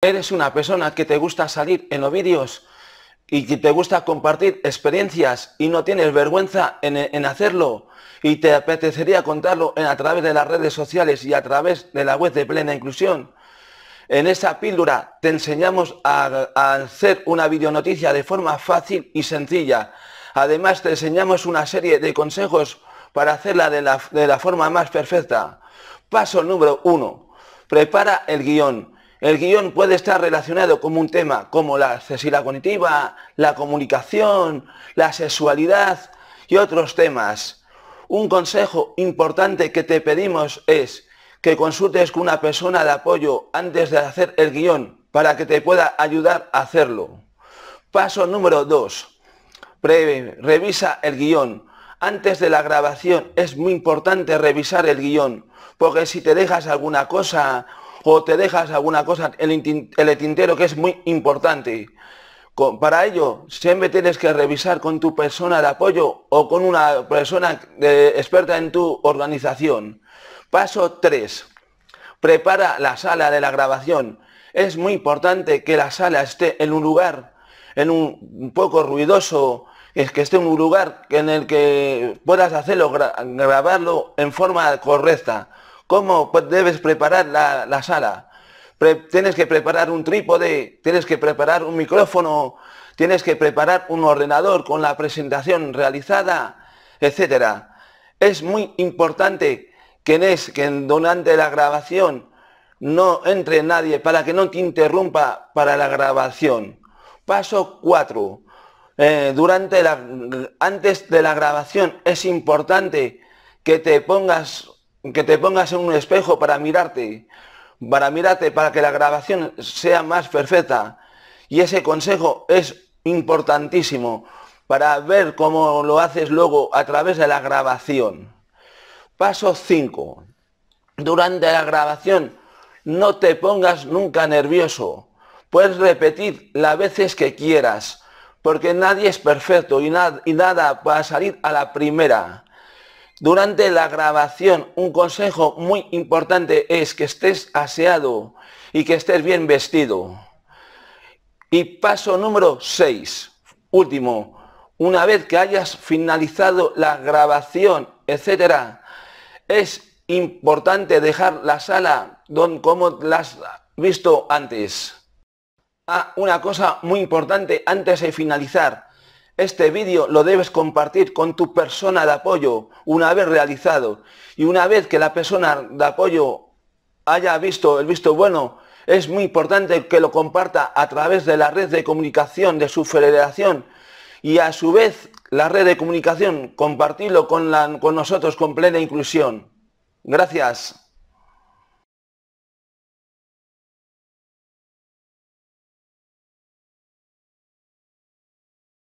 ¿Eres una persona que te gusta salir en los vídeos y que te gusta compartir experiencias y no tienes vergüenza en, hacerlo y te apetecería contarlo a través de las redes sociales y a través de la web de plena inclusión? En esta píldora te enseñamos a, hacer una videonoticia de forma fácil y sencilla. Además te enseñamos una serie de consejos para hacerla de la, de la forma más perfecta. Paso número 1. Prepara el guión. El guión puede estar relacionado con un tema como la accesibilidad cognitiva, la comunicación, la sexualidad y otros temas. Un consejo importante que te pedimos es que consultes con una persona de apoyo antes de hacer el guión para que te pueda ayudar a hacerlo. Paso número 2. Revisa el guión. Antes de la grabación es muy importante revisar el guión, porque si te dejas alguna cosa o te dejas alguna cosa en el tintero que es muy importante. Para ello, siempre tienes que revisar con tu persona de apoyo o con una persona eh, experta en tu organización. Paso 3. Prepara la sala de la grabación. Es muy importante que la sala esté en un lugar, en un, poco ruidoso, es que esté en un lugar en el que puedas hacerlo, grabarlo en forma correcta. ¿Cómo pues, debes preparar la, sala? tienes que preparar un trípode, tienes que preparar un micrófono, tienes que preparar un ordenador con la presentación realizada, etc. Es muy importante que, que durante la grabación no entre nadie para que no te interrumpa para la grabación. Paso 4. Eh, antes de la grabación es importante que te pongas que te pongas en un espejo para mirarte, para mirarte, para que la grabación sea más perfecta. Y ese consejo es importantísimo para ver cómo lo haces luego a través de la grabación. Paso 5. Durante la grabación no te pongas nunca nervioso. Puedes repetir las veces que quieras, porque nadie es perfecto y, y nada va a salir a la primera. Durante la grabación, un consejo muy importante es que estés aseado y que estés bien vestido. Y paso número 6, último, una vez que hayas finalizado la grabación, etcétera, es importante dejar la sala don, como la has visto antes. Ah, una cosa muy importante antes de finalizar, este vídeo lo debes compartir con tu persona de apoyo una vez realizado. Y una vez que la persona de apoyo haya visto el visto bueno, es muy importante que lo comparta a través de la red de comunicación de su federación y a su vez la red de comunicación compartirlo con, con nosotros con plena inclusión. Gracias.